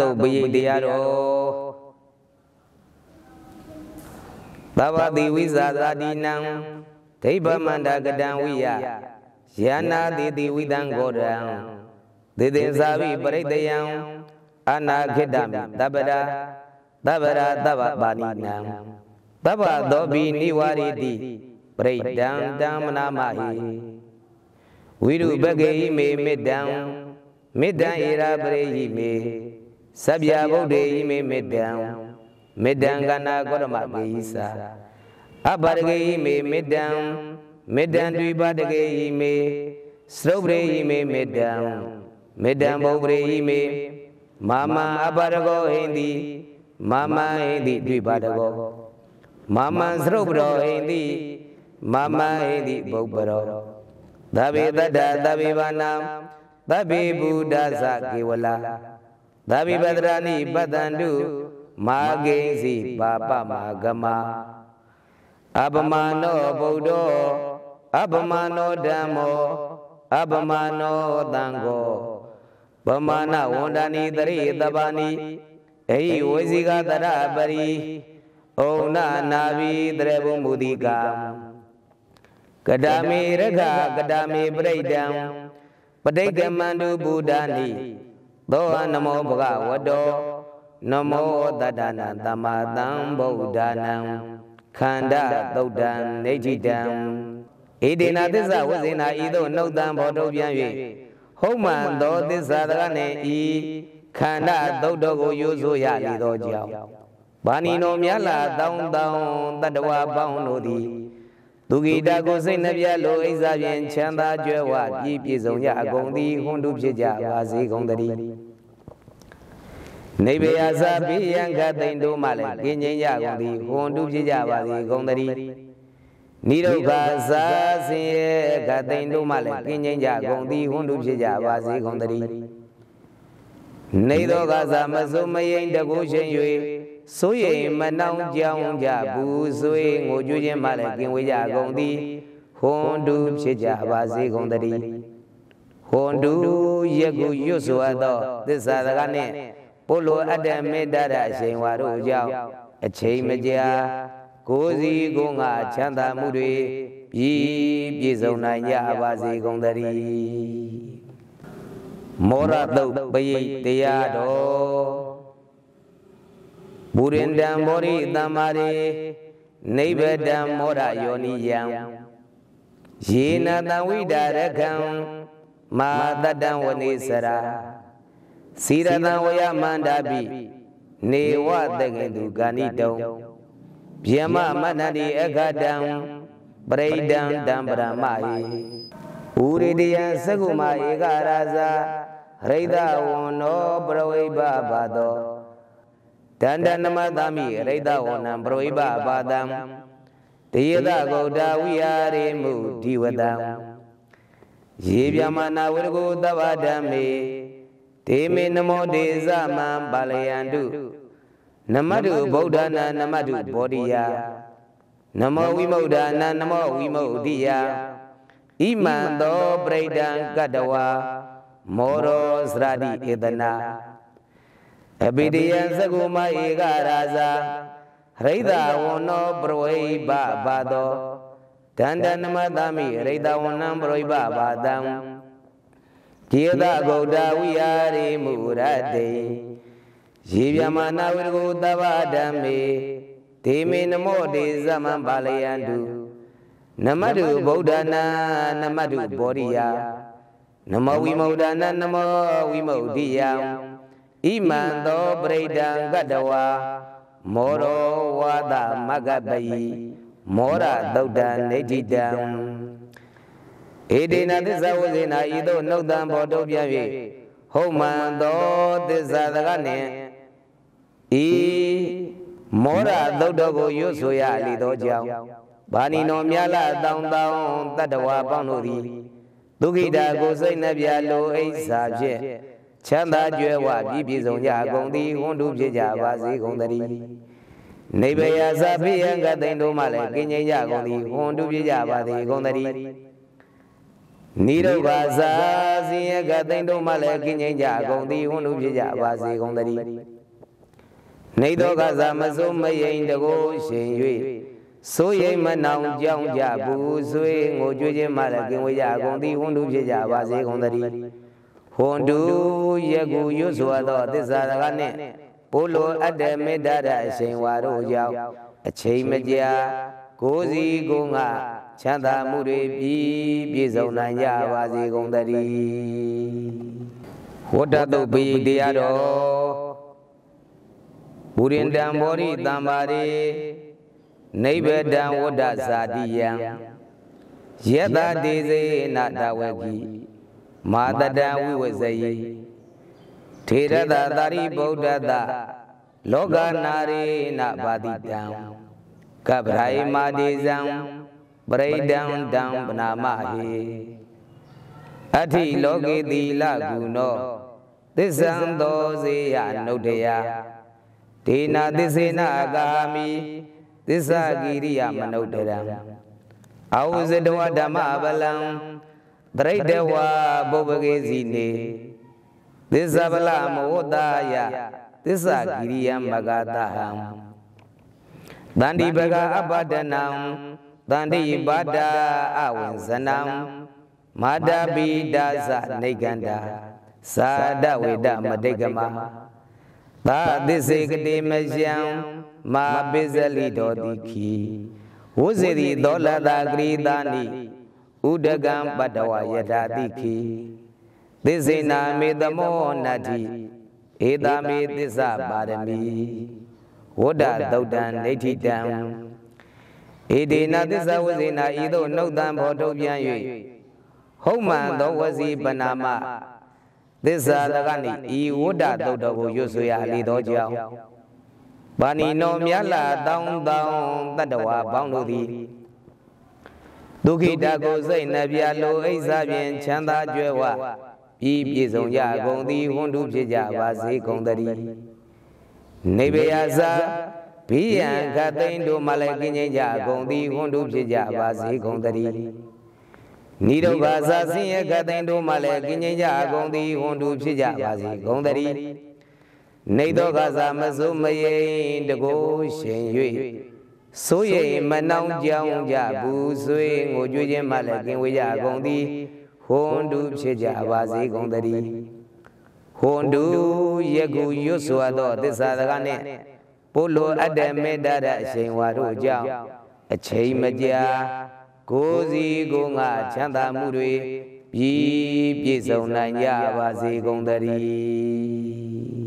သုတ်ပိယိတရားတော်သဗ္ဗတိဝိဇာသာတိနံဒိဗ္ဗမန္တကတံဝိယယနာတိတိဝိတံဂောရံဒေသင်္စာဝိပရိတယံအနာခိတံတပ္ပရာတပ္ပရာတပ္ပပါဏိနံတပ္ပသောပိနိဝရိတိပရိတံတံမနာမဟိဝိရုပကေဟိမေမေတ္တံမေတ္တံဧရာပရိဟိမေသဗ္ဗယဗုဒ္ဓေယိမေမေတ္တံမေတ္တံကနာကောရမပေဟိသာအပရဂေယိမေမေတ္တံမေတ္တံဒွိပတကေယိမေသရုပ်ရေယိမေမေတ္တံမေတ္တံဘုံရေယိမေမာမအပရဂောဟိန္တိမာမဟိန္တိဒွိပတကောမာမံသရုပ်ပရောဟိန္တိမာမဟိန္တိဘုပ္ပရောသဗ္ဗေတ္တသဗ္ဗေဘာနာသဗ္ဗေဘုဒ္ဓသကေဝလာသဗ္ဗိပတ္တရာနိပတ္တန္တုမာဂိဉ္စီပါပမာဂမအပမနောဗုဒ္ဓောအပမနောဓမ္မောအပမနောသံဃောပမနဝန္ဒနိတရိတပါဏိအိဝေစီကတရပရိဩနာနာဘိတရဘုံမူတိကကတမေရခကတမေပြိဋ္ဌံပဋိက္ကမန္တုဗုဒ္ဓနိသောနမောဘဂဝတော နမောတတနာသမ္မာသမ္ဗုဒ္ဓနံခန္ဓာတုတ်တံနေတိတံဣတိနာသစ္စာဝဇိနာဤသို့နှုတ်တံဘောတုပြန်၍ဟုတ်မှန်သောသစ္စာတကနှင့်ဤခန္ဓာတုတ်တော်ကိုယူဆိုရလေသောကြောင့်ဗာဏီတော်မြတ်လာတောင်းတောင်းတတဝါပေါင်းတို့သည်သူဂီတာကိုစိတ်နှပြလိုအိစာဖြင့်ချမ်းသာကြွယ်ဝပြည့်ပြည့်စုံကြအကုန်သည်ဟွန်းတုဖြစ်ကြပါစေကုန်သတည်းနေဗယာဇာပိယံခသိန်တို့မှလည်းကင်းငြိမ်းကြကုန်သည်ဟွန်းတုဖြစ်ကြပါစေကုန်သတည်းနိရုဘာဇာစင်ရဲ့ခသိန်တို့မှလည်းကင်းငြိမ်းကြကုန်သည်ဟွန်းတုဖြစ်ကြပါစေကုန်သတည်းနေသောကစားမစုံမယိမ့်တကူရှင်၍စိုးရိမ်မနှောင့်ကြောင်းကြဘူးဆိုငိုကြွေးခြင်းမှလည်းကင်းဝေးကြကုန်သည်ဟွန်တူဖြစ်ကြပါစေကုန်တည်းဟွန်တူရက်ကူရွတ်ဆိုအပ်သောသစ္စာစကားနှင့်ပုလိုအတ္တမေတ္တာအချိန်ဝါတို့ကြောင့်အချိန်မကြာကိုယ်စီကိုငါချမ်းသာမှုတွေပြည်ပြည့်စုံနိုင်ကြပါစေကုန်တည်းမောရတုတ်ပိယတရားတော်ဘုရင်တံမောရိတမ္မာရိနိဗ္ဗတံမောရယောနိယံယေနတံဝိဒါရကံမာတတံဝနေစရာစီရတံဝယမန္တပိနေဝတကင်သူဂာဏိတုံဗျမမန္တတိအခတံပရိဒံတံပရမယေဥရိတယသကုမဧကရာဇာရိဒဝန္နောပရဝိဘဘာသောဒန္တနမသမိရိတဝဏံပရိဘပါတံတေယသဂௌတဝိဟာရေမုဒီဝတံရေပြမနာဝိရကုသဗ္ဗဓမ္မေတေမေနမောတေဇမံပါလယန္တုနမတုဗုဒ္ဓနာနမတုဘောဓိယနမောဝိမု ക്ത နာနမောဝိမု ക്ത ိယဣမံသောပရိဒံကတဝါမောရောစရတိဧတနာအပိတယံသကုမဧကရာဇာရိဒဝဏောပရဝိဘဘာတောဒန္တနမသမိရိဒဝဏံပရဝိဘဘာတံတိယတဂௌဒဝိဟာရိမူရတေရေပြမနာဝိရကုသဗ္ဗဓမ္မေဒေမေနမောတေသမံပါလယန္တုနမတုဗုဒ္ဓနာနမတုဗောဓိယနမောဝိမုဒ္ဒနာနမောဝိမုဒ္ဓိယံဣမံသောပရိဒံကတဝါမောရောဝါဒမဂ္ဂပယိမောရတုတ်တံနေတိတံဧတေနသစ္စာဝဇေနာဤသို့နှုတ်တံဘောတုပြ၍ဟုတ်မှန်သောသစ္စာတကနှင့်ဤမောရတုတ်တော်ကိုရွတ်ဆိုရလီသောကြောင့်ဗာဏီတော်မြလာတောင်းတောင်းတတ္တဝါပေါင်းတို့သည်ဒုက္ခိတာကိုစိတ်နှပြလိုအိစ္ဆာဖြင့်ချမ်းသာကြွယ်ဝပြည်ပြည်စုံကြကုန်သည်ဝန်တုဖြစ်ကြပါစေကုန်သတည်းနိဗ္ဗယသပိယံကတိန်တို့မှလည်းကင်းငြိမ်ကြကုန်သည်ဝန်တုဖြစ်ကြပါသည်ကုန်သတည်းနိရောဓသာစီယကတိန်တို့မှလည်းကင်းငြိမ်ကြကုန်သည်ဝန်တုဖြစ်ကြပါစေကုန်သတည်းနေသောကသာမစိုးမယိမ်တကိုရှင်၍စိုးရိမ်မနှောင်ကြောင်းကြဘူးဆွေငိုကြွေးခြင်းမှလည်းကင်းဝေးကြကုန်သည်ဝန်တုဖြစ်ကြပါစေကုန်သတည်းဟွန်တူယကူရွတ်စွာသောသစ္စာစကားနှင့်ဘိုးလိုအပ်တဲ့မေတ္တာဓာအရှင်ဝါတို့ကြောင့်အချိန်မကြာကိုယ်စီကိုယ်ငါချမ်းသာမှုတွေပြီးပြည့်စုံနိုင်ကြပါစေကုန်သတည်းဝတ္တတုပ္ပိတရားတော်ဘူရင်တံဘောရိတံပါရိနိဗ္ဗတံဝတ္တဇာတိယံယတ္တဒေဇေနတဝဂိမာတတံဝိဝဇယိထေရတသာရိဗုဒ္ဓတလောကနာရေနဘာတိတံကဗရာယမာတိဇံပရိဒံတံပနာမဟေအဋ္ဌိလောကေတိလကုနောသစ္ဆံသောစေယနုဒ္ဒယဒေနာသစ္စေနာကာမိသစ္စာကိရိယမနုဒ္ဒရံအဝဇတဝဓမ္မဗလံ Dreidewa bobege zine. Dizabalam odaya. Dizagiriyam bagadaham. Dandi baga abadanam. Dandi ibada awinzanam. Madabi daza neganda. Sada weda madegama. Ta dizegde mejiam. Ma bezali dodiki. Uzeri dola dagri dani. ဥဒကံပတ္တဝယထာတိခိသစ္စေနာမေသမောနတ္တိဧတာမေသစ္စပါရမီဝဒသုတ်တံဒိဋ္ဌိတံဧဒေနသစ္စဝဇေနာဤသို့နှုတ်တံဘောထုတ်ပြန်၍ဟုတ်မှန်သောဝစီပနာမသစ္စာတကနိဤဝဒသုတ်တော်ကိုရွတ်ဆိုရလေသောကြောင့်ပါဏိနောမြတ်လာတောင်းတောင်းတတ္တဝါပေါင်းတို့သည်ဒုက္ခိတကိုစိတ်နှပြလိုအိဆာဖြင့်ချမ်းသာကြွယ်ဝပြီးပြည့်စုံကြကုန်သည်ဝန်တုဖြစ်ကြပါစေကုန်တည်းနိဗ္ဗယာစာဘိယံခသိန်းတို့မှလည်းကင်းငိမ့်ကြကုန်သည်ဝန်တုဖြစ်ကြပါစေကုန်တည်းနိရောဓစာဆင်းရဲခသိန်းတို့မှလည်းကင်းငိမ့်ကြကုန်သည်ဝန်တုဖြစ်ကြပါစေကုန်တည်းနေသောခါစာမစုမယိန်တကိုးရှင်၍စိုးရိမ်မနှောင့်ကြောင်းကြဘူးဆွေငိုကြွေးခြင်းမှလည်းကင်းဝေးကြကုန်သည်ဟွန်တူဖြစ်ကြပါစေကုန်သတည်းဟွန်တူယခုရွတ်စွာသောသစ္စာစကားနှင့်ပို့လိုအပ်တဲ့မေတ္တာအချိန်ဝါတို့ကြောင့်အချိန်မကြာကိုယ်စီကိုငါချမ်းသာမှုတွေပြည့်ပြည့်စုံနိုင်ကြပါစေကုန်သတည်း